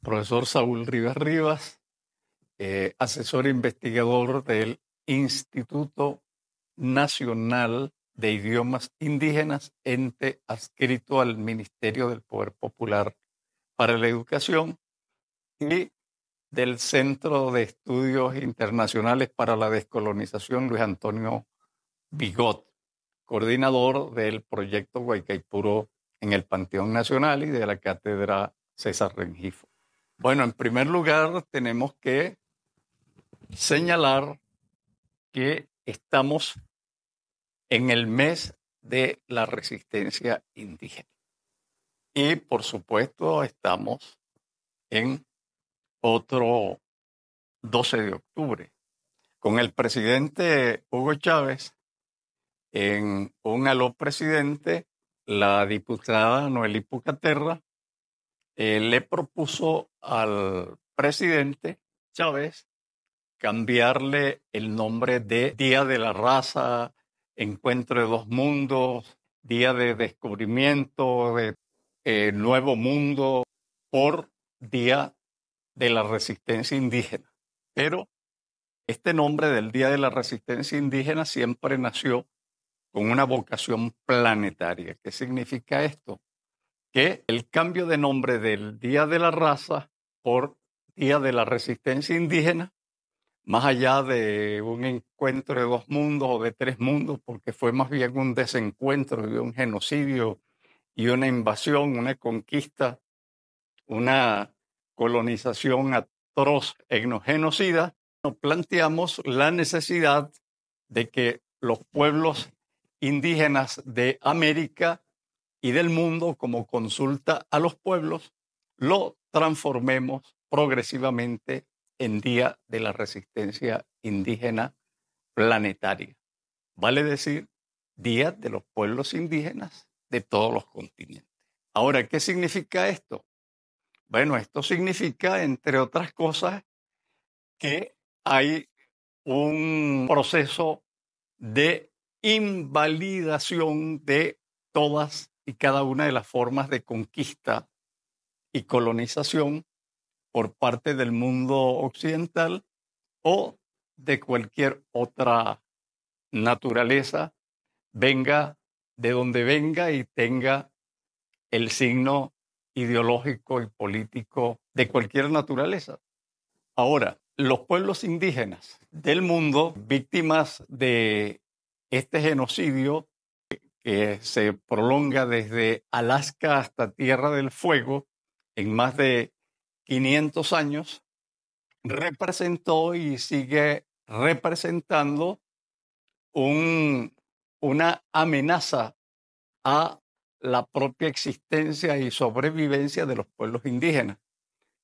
profesor Saúl Rivas Rivas, eh, asesor e investigador del Instituto Nacional de Idiomas Indígenas, ente adscrito al Ministerio del Poder Popular para la Educación y del Centro de Estudios Internacionales para la Descolonización Luis Antonio Bigot, coordinador del proyecto Guaycaipuro en el Panteón Nacional y de la Cátedra César Rengifo. Bueno, en primer lugar, tenemos que señalar que estamos en el mes de la resistencia indígena. Y por supuesto, estamos en otro 12 de octubre, con el presidente Hugo Chávez, en un aló presidente, la diputada Noelí Pucaterra eh, le propuso al presidente Chávez cambiarle el nombre de Día de la Raza, Encuentro de dos Mundos, Día de Descubrimiento, de eh, Nuevo Mundo, por Día de la Resistencia Indígena. Pero este nombre del Día de la Resistencia Indígena siempre nació con una vocación planetaria. ¿Qué significa esto? que el cambio de nombre del Día de la Raza por Día de la Resistencia Indígena, más allá de un encuentro de dos mundos o de tres mundos, porque fue más bien un desencuentro y un genocidio y una invasión, una conquista, una colonización atroz, e genocida nos planteamos la necesidad de que los pueblos indígenas de América y del mundo como consulta a los pueblos, lo transformemos progresivamente en Día de la Resistencia Indígena Planetaria. Vale decir, Día de los Pueblos Indígenas de todos los continentes. Ahora, ¿qué significa esto? Bueno, esto significa, entre otras cosas, que hay un proceso de invalidación de todas y cada una de las formas de conquista y colonización por parte del mundo occidental o de cualquier otra naturaleza, venga de donde venga y tenga el signo ideológico y político de cualquier naturaleza. Ahora, los pueblos indígenas del mundo víctimas de este genocidio que se prolonga desde Alaska hasta Tierra del Fuego en más de 500 años, representó y sigue representando una amenaza a la propia existencia y sobrevivencia de los pueblos indígenas.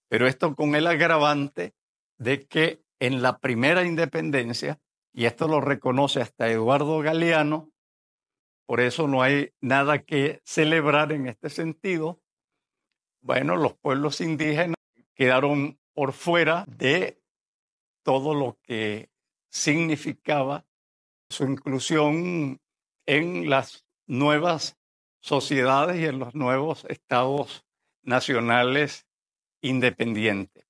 Pero esto con el agravante de que en la primera independencia, y esto lo reconoce hasta Eduardo Galeano, por eso no hay nada que celebrar en este sentido. Bueno, los pueblos indígenas quedaron por fuera de todo lo que significaba su inclusión en las nuevas sociedades y en los nuevos estados nacionales independientes.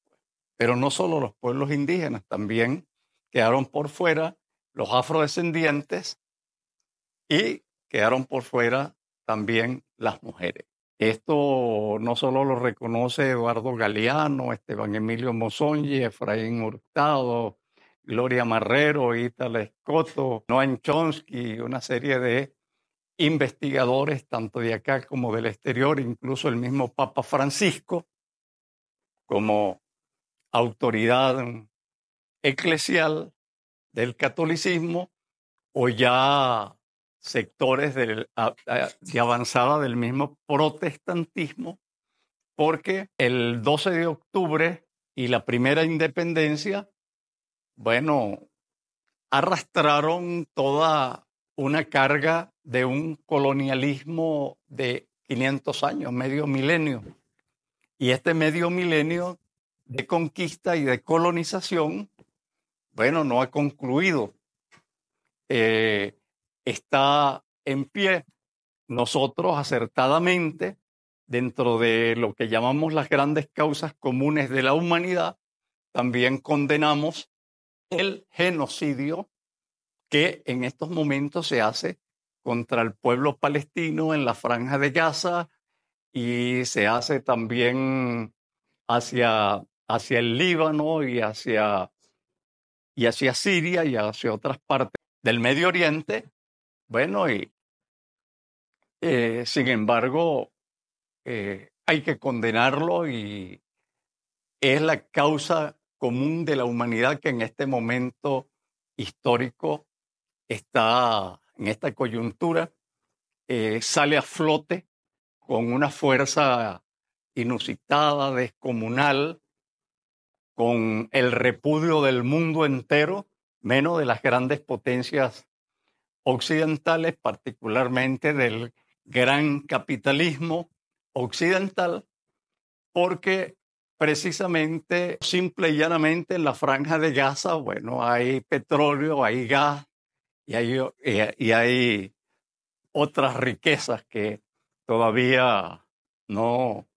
Pero no solo los pueblos indígenas, también quedaron por fuera los afrodescendientes y quedaron por fuera también las mujeres. Esto no solo lo reconoce Eduardo Galeano, Esteban Emilio Mozongi, Efraín Hurtado, Gloria Marrero, Itala Escoto, Noam Chomsky, una serie de investigadores tanto de acá como del exterior, incluso el mismo Papa Francisco, como autoridad eclesial del catolicismo o ya sectores de avanzada del mismo protestantismo, porque el 12 de octubre y la primera independencia, bueno, arrastraron toda una carga de un colonialismo de 500 años, medio milenio. Y este medio milenio de conquista y de colonización, bueno, no ha concluido. Eh, está en pie. Nosotros acertadamente, dentro de lo que llamamos las grandes causas comunes de la humanidad, también condenamos el genocidio que en estos momentos se hace contra el pueblo palestino en la franja de Gaza y se hace también hacia, hacia el Líbano y hacia, y hacia Siria y hacia otras partes del Medio Oriente bueno, y eh, sin embargo, eh, hay que condenarlo y es la causa común de la humanidad que en este momento histórico está en esta coyuntura, eh, sale a flote con una fuerza inusitada, descomunal, con el repudio del mundo entero, menos de las grandes potencias occidentales, particularmente del gran capitalismo occidental, porque precisamente, simple y llanamente, en la franja de Gaza, bueno, hay petróleo, hay gas y hay, otras riquezas que todavía no,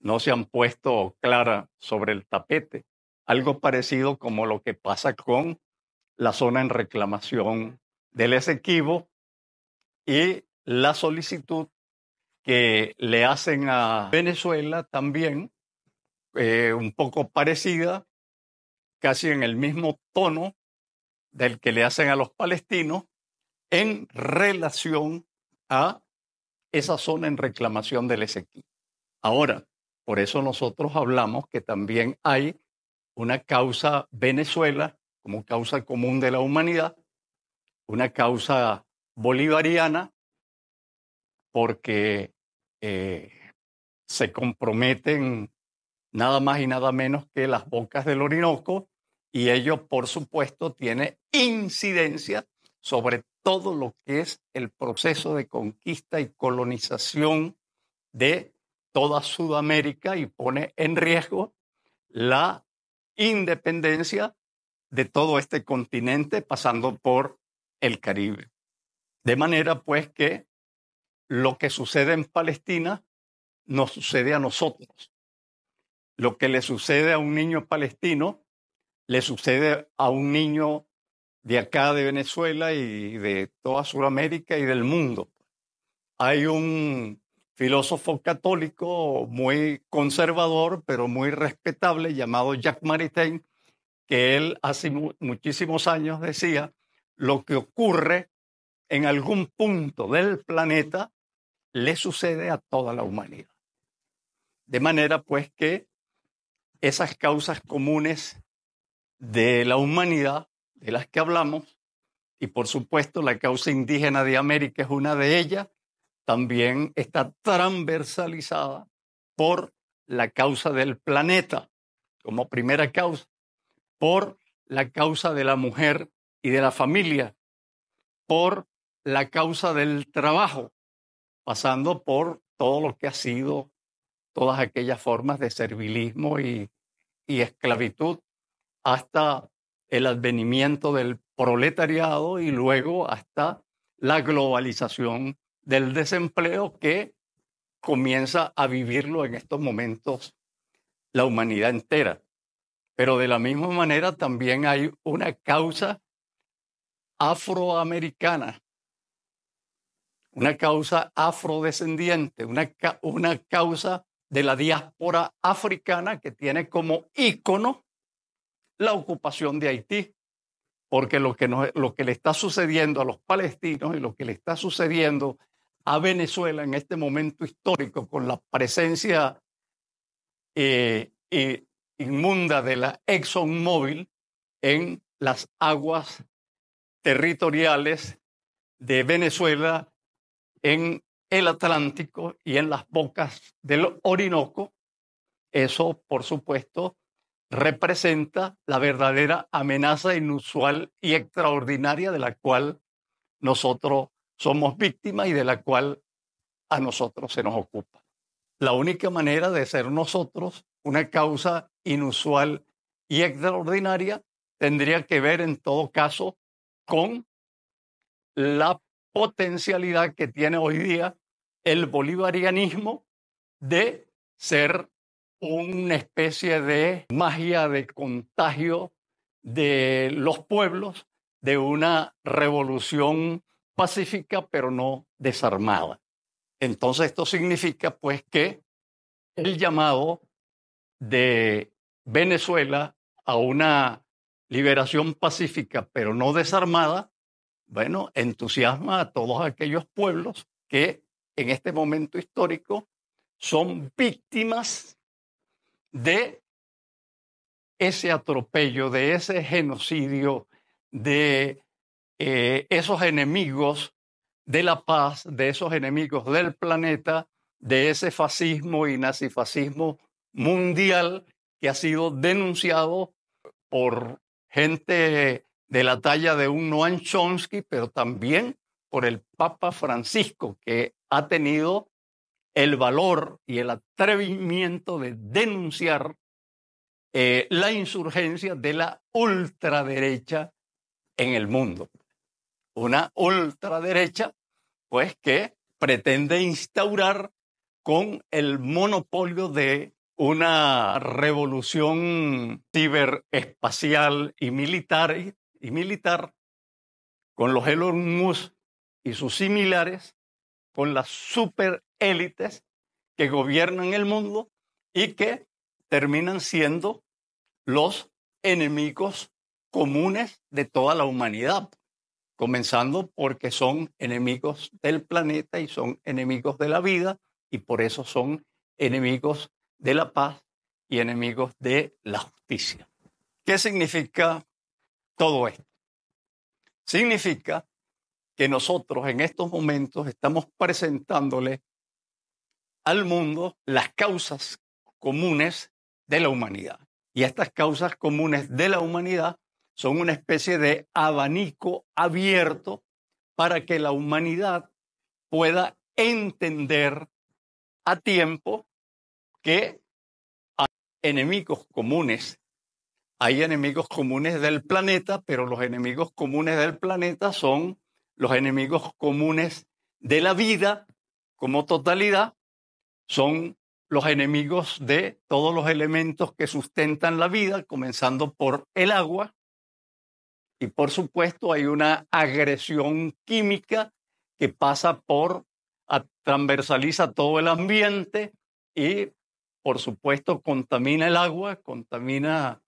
no se han puesto clara sobre el tapete. Algo parecido como lo que pasa con la zona en reclamación del Esequibo y la solicitud que le hacen a Venezuela también, eh, un poco parecida, casi en el mismo tono del que le hacen a los palestinos en relación a esa zona en reclamación del Esequibo. Ahora, por eso nosotros hablamos que también hay una causa Venezuela como causa común de la humanidad una causa bolivariana porque eh, se comprometen nada más y nada menos que las bocas del Orinoco y ello, por supuesto, tiene incidencia sobre todo lo que es el proceso de conquista y colonización de toda Sudamérica y pone en riesgo la independencia de todo este continente, pasando por el Caribe. De manera pues que lo que sucede en Palestina nos sucede a nosotros. Lo que le sucede a un niño palestino le sucede a un niño de acá de Venezuela y de toda Sudamérica y del mundo. Hay un filósofo católico muy conservador, pero muy respetable, llamado Jacques Maritain, que él hace muchísimos años decía lo que ocurre en algún punto del planeta le sucede a toda la humanidad. De manera pues que esas causas comunes de la humanidad, de las que hablamos, y por supuesto la causa indígena de América es una de ellas, también está transversalizada por la causa del planeta como primera causa, por la causa de la mujer y de la familia por la causa del trabajo, pasando por todo lo que ha sido todas aquellas formas de servilismo y, esclavitud hasta el advenimiento del proletariado y luego hasta la globalización del desempleo que comienza a vivirlo en estos momentos la humanidad entera. Pero de la misma manera también hay una causa afroamericana, una causa afrodescendiente, una, una causa de la diáspora africana que tiene como ícono la ocupación de Haití, porque lo que, lo que le está sucediendo a los palestinos y lo que le está sucediendo a Venezuela en este momento histórico con la presencia eh, eh, inmunda de la ExxonMobil en las aguas territoriales de Venezuela en el Atlántico y en las bocas del Orinoco. Eso, por supuesto, representa la verdadera amenaza inusual y extraordinaria de la cual nosotros somos víctimas y de la cual a nosotros se nos ocupa. La única manera de ser nosotros una causa inusual y extraordinaria tendría que ver en todo caso con la potencialidad que tiene hoy día el bolivarianismo de ser una especie de magia de contagio de los pueblos de una revolución pacífica pero no desarmada. Entonces esto significa pues que el llamado de Venezuela a una liberación pacífica, pero no desarmada, bueno, entusiasma a todos aquellos pueblos que en este momento histórico son víctimas de ese atropello, de ese genocidio, de eh, esos enemigos de la paz, de esos enemigos del planeta, de ese fascismo y nazifascismo mundial que ha sido denunciado por gente de la talla de un Noam Chomsky, pero también por el Papa Francisco, que ha tenido el valor y el atrevimiento de denunciar eh, la insurgencia de la ultraderecha en el mundo. Una ultraderecha, pues, que pretende instaurar con el monopolio de una revolución ciberespacial y militar, y, militar con los Elon Musk y sus similares, con las superélites que gobiernan el mundo y que terminan siendo los enemigos comunes de toda la humanidad, comenzando porque son enemigos del planeta y son enemigos de la vida y por eso son enemigos de la paz y enemigos de la justicia. ¿Qué significa todo esto? Significa que nosotros en estos momentos estamos presentándole al mundo las causas comunes de la humanidad. Y estas causas comunes de la humanidad son una especie de abanico abierto para que la humanidad pueda entender a tiempo que hay enemigos comunes. Hay enemigos comunes del planeta, pero los enemigos comunes del planeta son los enemigos comunes de la vida como totalidad, son los enemigos de todos los elementos que sustentan la vida, comenzando por el agua. Y por supuesto hay una agresión química que pasa por, transversaliza todo el ambiente y por supuesto, contamina el agua, contamina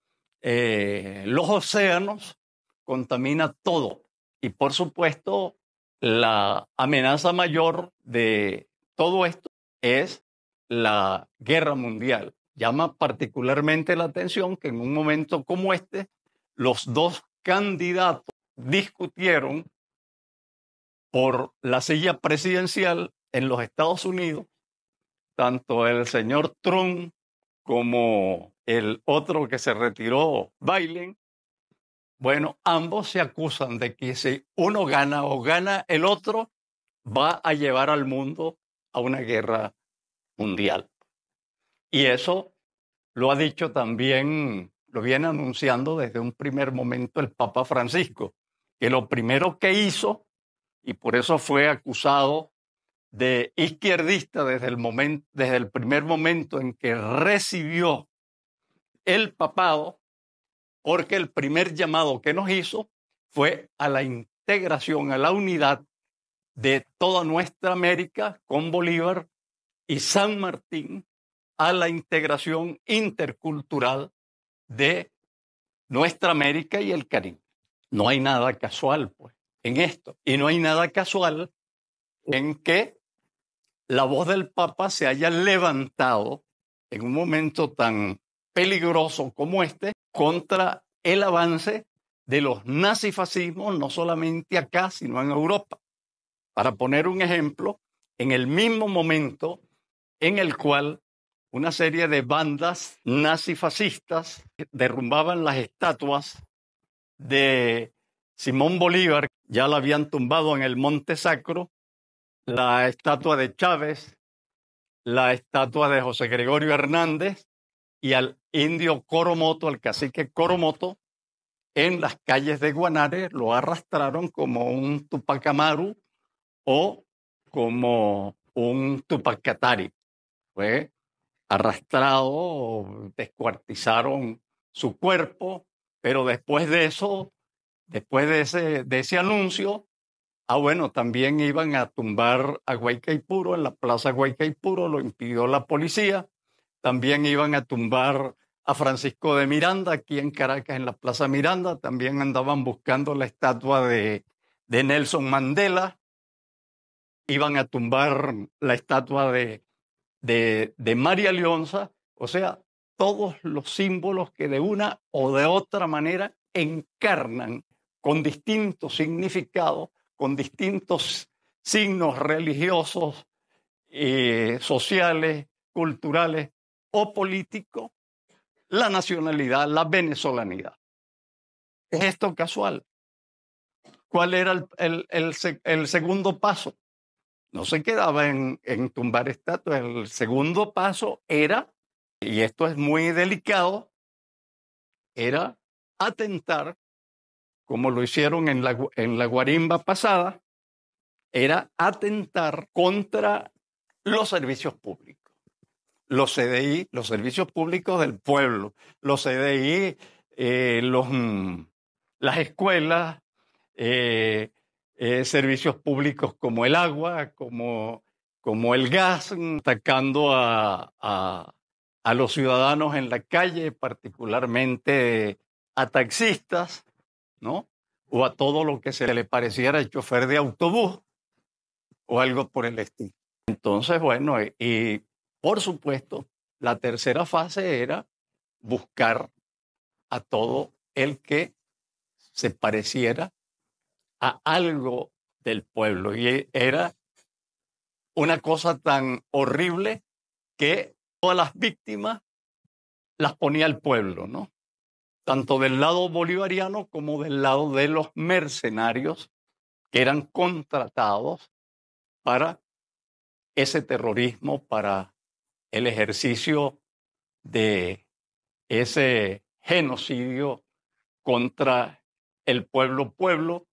eh, los océanos, contamina todo. Y por supuesto, la amenaza mayor de todo esto es la guerra mundial. Llama particularmente la atención que en un momento como este, los dos candidatos discutieron por la silla presidencial en los Estados Unidos tanto el señor Trump como el otro que se retiró, Biden, bueno, ambos se acusan de que si uno gana o gana el otro, va a llevar al mundo a una guerra mundial. Y eso lo ha dicho también, lo viene anunciando desde un primer momento el Papa Francisco, que lo primero que hizo, y por eso fue acusado de izquierdista desde el, momento, desde el primer momento en que recibió el papado, porque el primer llamado que nos hizo fue a la integración, a la unidad de toda nuestra América con Bolívar y San Martín, a la integración intercultural de nuestra América y el Caribe. No hay nada casual, pues, en esto. Y no hay nada casual en que la voz del Papa se haya levantado en un momento tan peligroso como este contra el avance de los nazifascismos, no solamente acá, sino en Europa. Para poner un ejemplo, en el mismo momento en el cual una serie de bandas nazifascistas derrumbaban las estatuas de Simón Bolívar, ya la habían tumbado en el Monte Sacro, la estatua de Chávez, la estatua de José Gregorio Hernández y al indio Coromoto, al cacique Coromoto, en las calles de Guanare lo arrastraron como un Tupac Amaru o como un Tupac Fue arrastrado, descuartizaron su cuerpo, pero después de eso, después de ese, de ese anuncio, Ah, bueno, también iban a tumbar a Guaycaipuro, en la plaza Guaycaipuro, lo impidió la policía. También iban a tumbar a Francisco de Miranda, aquí en Caracas, en la plaza Miranda. También andaban buscando la estatua de, de Nelson Mandela. Iban a tumbar la estatua de, de, María Leonza. O sea, todos los símbolos que de una o de otra manera encarnan con distinto significado con distintos signos religiosos, eh, sociales, culturales o políticos, la nacionalidad, la venezolanidad. ¿Es esto casual? ¿Cuál era el, segundo paso? No se quedaba en, en tumbar estatuas. El segundo paso era, y esto es muy delicado, era atentar como lo hicieron en la, en la guarimba pasada, era atentar contra los servicios públicos. Los CDI, los servicios públicos del pueblo, los CDI, eh, los, mm, las escuelas, eh, eh, servicios públicos como el agua, como, como el gas, atacando a los ciudadanos en la calle, particularmente a taxistas o a todo lo que se le pareciera el chofer de autobús o algo por el estilo. Entonces, bueno, y, eh, y por supuesto, la tercera fase era buscar a todo el que se pareciera a algo del pueblo. Y era una cosa tan horrible que todas las víctimas las ponía el pueblo, ¿no? tanto del lado bolivariano como del lado de los mercenarios que eran contratados para ese terrorismo, para el ejercicio de ese genocidio contra el pueblo-pueblo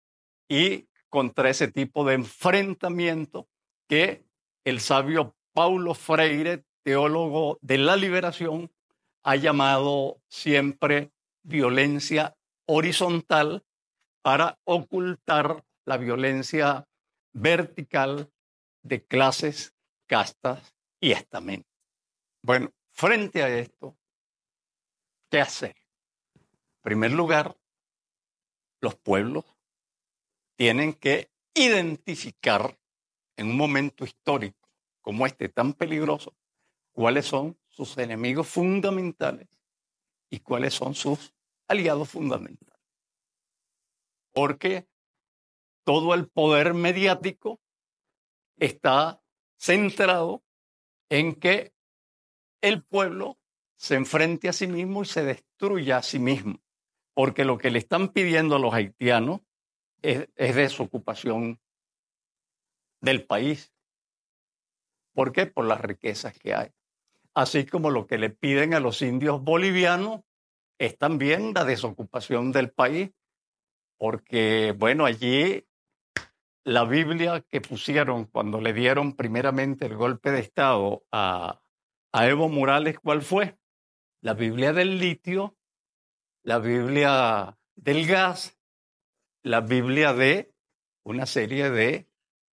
y contra ese tipo de enfrentamiento que el sabio Paulo Freire, teólogo de la liberación, ha llamado siempre violencia horizontal para ocultar la violencia vertical de clases, castas y estamentos. Bueno, frente a esto, ¿qué hacer? En primer lugar, los pueblos tienen que identificar en un momento histórico como este tan peligroso cuáles son sus enemigos fundamentales y cuáles son sus aliados fundamentales. Porque todo el poder mediático está centrado en que el pueblo se enfrente a sí mismo y se destruya a sí mismo, porque lo que le están pidiendo a los haitianos es, desocupación del país. ¿Por qué? Por las riquezas que hay así como lo que le piden a los indios bolivianos es también la desocupación del país, porque bueno, allí la Biblia que pusieron cuando le dieron primeramente el golpe de Estado a, Evo Morales, ¿cuál fue? La Biblia del litio, la Biblia del gas, la Biblia de una serie de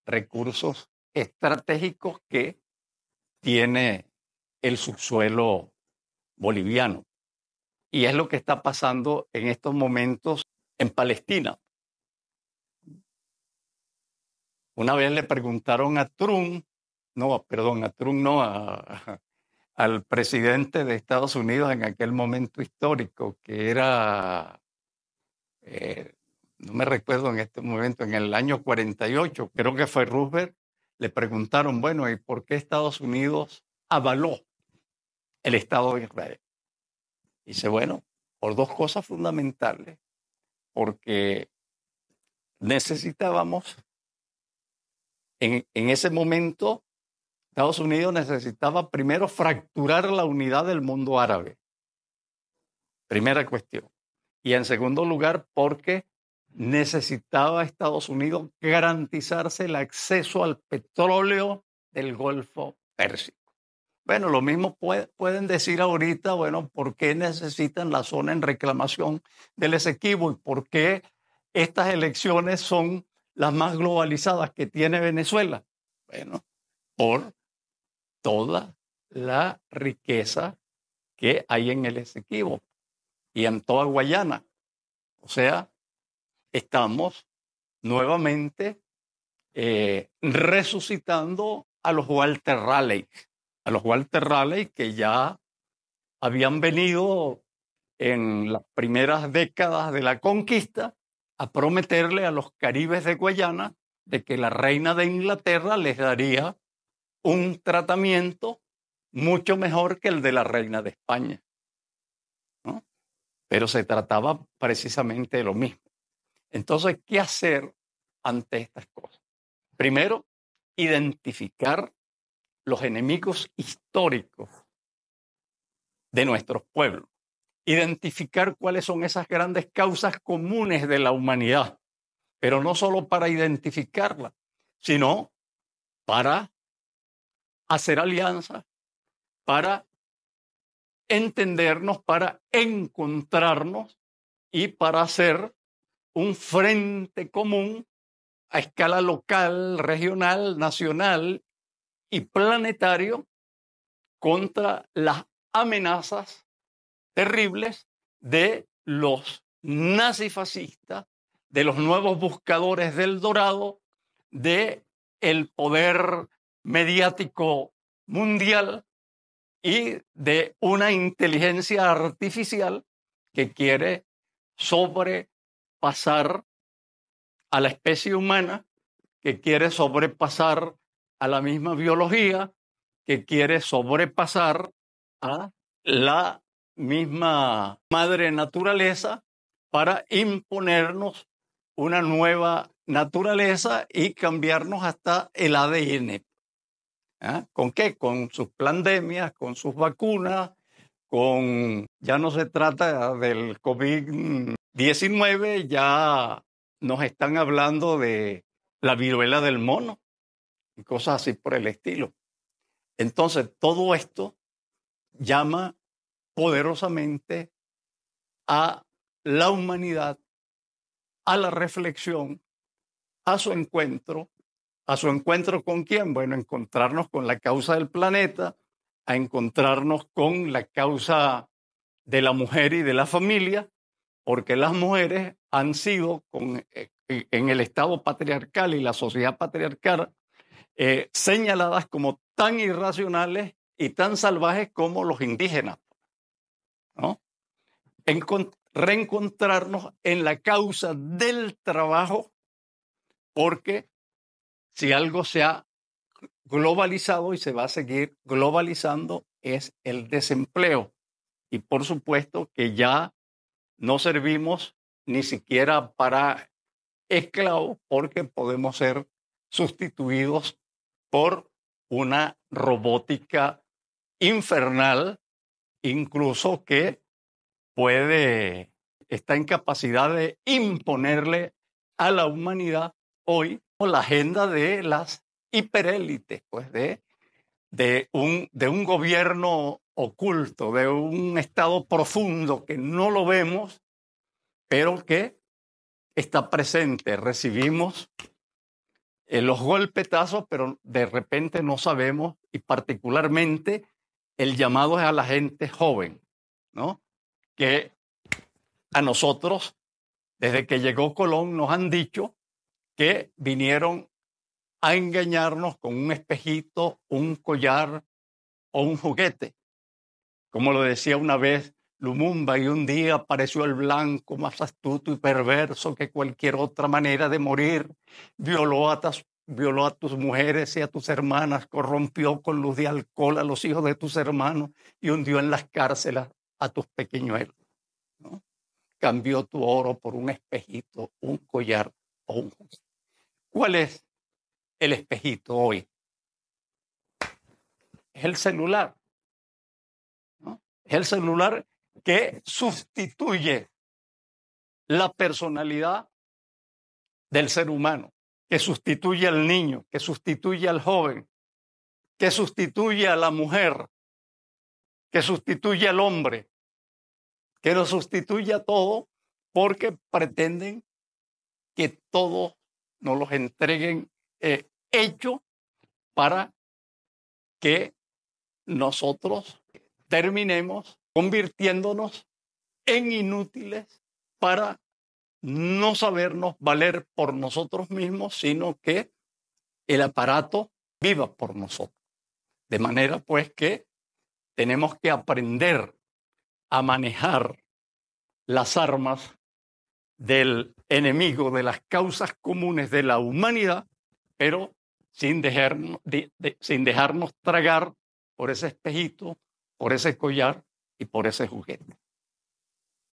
recursos estratégicos que tiene el subsuelo boliviano. Y es lo que está pasando en estos momentos en Palestina. Una vez le preguntaron a Trump, no, perdón, a Trump no, al presidente de Estados Unidos en aquel momento histórico, que era, eh, no me recuerdo en este momento, en el año 48, creo que fue Roosevelt, le preguntaron, bueno, ¿y por qué Estados Unidos avaló el Estado de Israel. Dice, bueno, por dos cosas fundamentales, porque necesitábamos, en, ese momento, Estados Unidos necesitaba primero fracturar la unidad del mundo árabe. Primera cuestión. Y en segundo lugar, porque necesitaba Estados Unidos garantizarse el acceso al petróleo del Golfo Pérsico. Bueno, lo mismo pueden decir ahorita, bueno, ¿por qué necesitan la zona en reclamación del Esequibo y por qué estas elecciones son las más globalizadas que tiene Venezuela? Bueno, por toda la riqueza que hay en el Esequibo y en toda Guayana. O sea, estamos nuevamente eh, resucitando a los Walter Raleigh a los Walter Raleigh que ya habían venido en las primeras décadas de la conquista a prometerle a los caribes de Guayana de que la reina de Inglaterra les daría un tratamiento mucho mejor que el de la reina de España. ¿no? Pero se trataba precisamente de lo mismo. Entonces, ¿qué hacer ante estas cosas? Primero, identificar los enemigos históricos de nuestros pueblos, identificar cuáles son esas grandes causas comunes de la humanidad, pero no solo para identificarla, sino para hacer alianzas, para entendernos, para encontrarnos y para hacer un frente común a escala local, regional, nacional y planetario contra las amenazas terribles de los nazifascistas, de los nuevos buscadores del dorado, de el poder mediático mundial y de una inteligencia artificial que quiere sobrepasar a la especie humana, que quiere sobrepasar a la misma biología que quiere sobrepasar a la misma madre naturaleza para imponernos una nueva naturaleza y cambiarnos hasta el ADN. ¿ah? ¿Con qué? Con sus pandemias, con sus vacunas, con... Ya no se trata del COVID-19, ya nos están hablando de la viruela del mono y cosas así por el estilo. Entonces, todo esto llama poderosamente a la humanidad, a la reflexión, a su encuentro. ¿A su encuentro con quién? Bueno, encontrarnos con la causa del planeta, a encontrarnos con la causa de la mujer y de la familia, porque las mujeres han sido, con, eh, en el estado patriarcal y la sociedad patriarcal, eh, señaladas como tan irracionales y tan salvajes como los indígenas. ¿no? reencontrarnos en la causa del trabajo, porque si algo se ha globalizado y se va a seguir globalizando es el desempleo. Y por supuesto que ya no servimos ni siquiera para esclavos porque podemos ser sustituidos por una robótica infernal, incluso que puede, está en capacidad de imponerle a la humanidad hoy la agenda de las hiperélites, pues de, de, un, de un gobierno oculto, de un estado profundo que no lo vemos, pero que está presente. Recibimos eh, los golpetazos, pero de repente no sabemos, y particularmente el llamado es a la gente joven, ¿no? Que a nosotros, desde que llegó Colón, nos han dicho que vinieron a engañarnos con un espejito, un collar o un juguete. Como lo decía una vez Lumumba y un día apareció el blanco más astuto y perverso que cualquier otra manera de morir. Violó a, tus mujeres y a tus hermanas, corrompió con luz de alcohol a los hijos de tus hermanos y hundió en las cárceles a tus pequeñuelos. Cambió tu oro por un espejito, un collar o un... ¿Cuál es el espejito hoy? Es el celular. Es el celular que sustituye la personalidad del ser humano, que sustituye al niño, que sustituye al joven, que sustituye a la mujer, que sustituye al hombre, que lo sustituye todo porque pretenden que todos nos los entreguen eh, hecho para que nosotros terminemos convirtiéndonos en inútiles para no sabernos valer por nosotros mismos, sino que el aparato viva por nosotros. De manera pues que tenemos que aprender a manejar las armas del enemigo, de las causas comunes de la humanidad, pero sin, dejarnos, sin dejarnos tragar por ese espejito, por ese collar y por ese juguete.